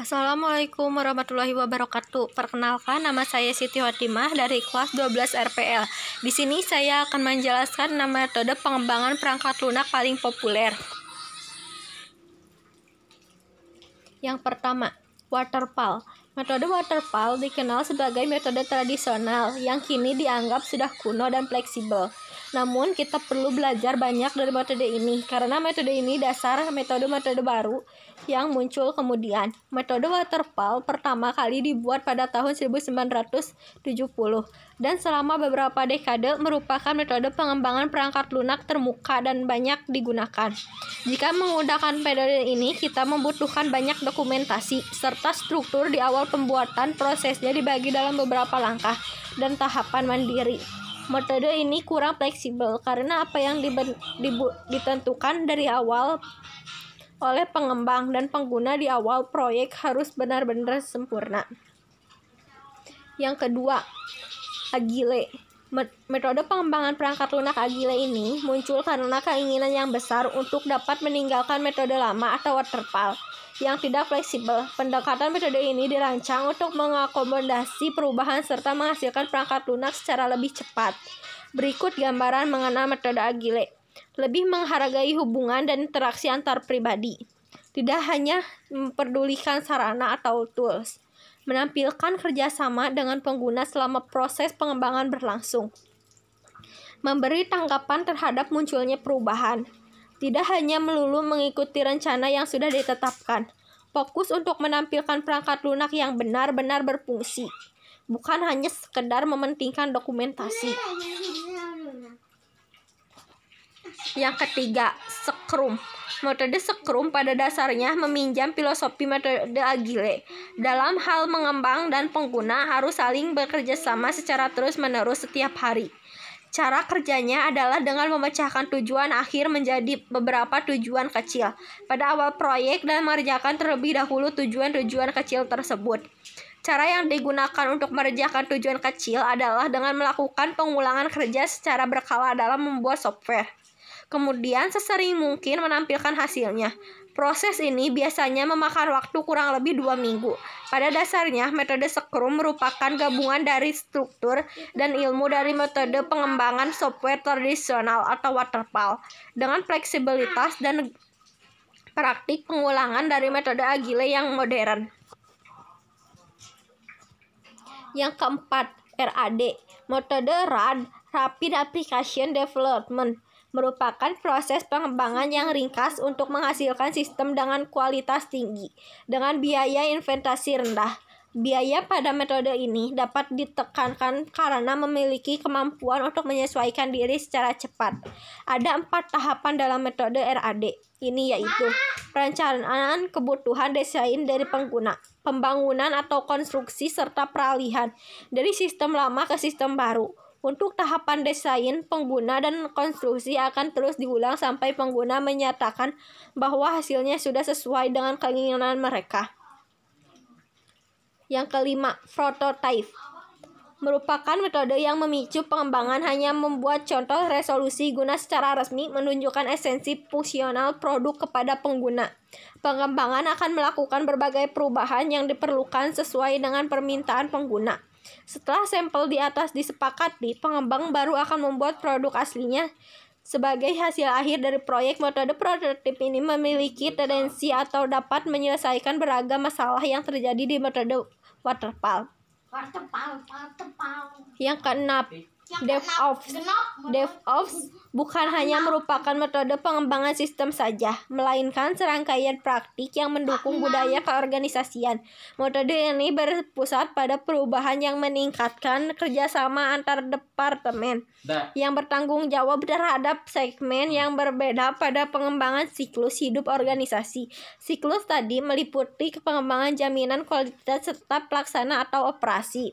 Assalamualaikum warahmatullahi wabarakatuh. Perkenalkan nama saya Siti Fatimah dari kelas 12 RPL. Di sini saya akan menjelaskan nama metode pengembangan perangkat lunak paling populer. Yang pertama, waterfall. Metode waterfall dikenal sebagai metode tradisional yang kini dianggap sudah kuno dan fleksibel. Namun kita perlu belajar banyak dari metode ini karena metode ini dasar metode-metode baru yang muncul kemudian. Metode waterfall pertama kali dibuat pada tahun 1970 dan selama beberapa dekade merupakan metode pengembangan perangkat lunak termuka dan banyak digunakan. Jika menggunakan metode ini, kita membutuhkan banyak dokumentasi serta struktur di awal pembuatan prosesnya dibagi dalam beberapa langkah dan tahapan mandiri. Metode ini kurang fleksibel karena apa yang ditentukan dari awal oleh pengembang dan pengguna di awal proyek harus benar-benar sempurna. Yang kedua, agile Metode pengembangan perangkat lunak Agile ini muncul karena keinginan yang besar untuk dapat meninggalkan metode lama atau waterfall yang tidak fleksibel. Pendekatan metode ini dirancang untuk mengakomodasi perubahan serta menghasilkan perangkat lunak secara lebih cepat. Berikut gambaran mengenai metode Agile. Lebih menghargai hubungan dan interaksi antar pribadi. Tidak hanya memperdulikan sarana atau tools menampilkan kerjasama dengan pengguna selama proses pengembangan berlangsung, memberi tanggapan terhadap munculnya perubahan, tidak hanya melulu mengikuti rencana yang sudah ditetapkan, fokus untuk menampilkan perangkat lunak yang benar-benar berfungsi, bukan hanya sekedar mementingkan dokumentasi. Yang ketiga, sekrum. Metode sekrum pada dasarnya meminjam filosofi metode Agile. Dalam hal mengembang dan pengguna harus saling bekerja sama secara terus-menerus setiap hari. Cara kerjanya adalah dengan memecahkan tujuan akhir menjadi beberapa tujuan kecil pada awal proyek dan mengerjakan terlebih dahulu tujuan-tujuan kecil tersebut. Cara yang digunakan untuk mengerjakan tujuan kecil adalah dengan melakukan pengulangan kerja secara berkala dalam membuat software. Kemudian sesering mungkin menampilkan hasilnya. Proses ini biasanya memakan waktu kurang lebih dua minggu. Pada dasarnya, metode Scrum merupakan gabungan dari struktur dan ilmu dari metode pengembangan software tradisional atau waterfall dengan fleksibilitas dan praktik pengulangan dari metode Agile yang modern. Yang keempat, RAD, metode RAD, Rapid Application Development merupakan proses pengembangan yang ringkas untuk menghasilkan sistem dengan kualitas tinggi dengan biaya investasi rendah. Biaya pada metode ini dapat ditekankan karena memiliki kemampuan untuk menyesuaikan diri secara cepat. Ada empat tahapan dalam metode RAD. Ini yaitu perencanaan kebutuhan desain dari pengguna, pembangunan atau konstruksi serta peralihan dari sistem lama ke sistem baru, untuk tahapan desain, pengguna dan konstruksi akan terus diulang sampai pengguna menyatakan bahwa hasilnya sudah sesuai dengan keinginan mereka. Yang kelima, prototype merupakan metode yang memicu pengembangan hanya membuat contoh resolusi guna secara resmi menunjukkan esensi fungsional produk kepada pengguna. Pengembangan akan melakukan berbagai perubahan yang diperlukan sesuai dengan permintaan pengguna. Setelah sampel di atas disepakati, pengembang baru akan membuat produk aslinya. Sebagai hasil akhir dari proyek, metode prototip ini memiliki tendensi atau dapat menyelesaikan beragam masalah yang terjadi di metode waterfall. Waterfall, waterfall. Yang keenam, DevOps. DevOps bukan hanya merupakan metode pengembangan sistem saja, melainkan serangkaian praktik yang mendukung budaya keorganisasian. Metode ini berpusat pada perubahan yang meningkatkan kerjasama antar departemen yang bertanggung jawab terhadap segmen hmm. yang berbeda pada pengembangan siklus hidup organisasi. Siklus tadi meliputi pengembangan jaminan kualitas serta pelaksana atau operasi.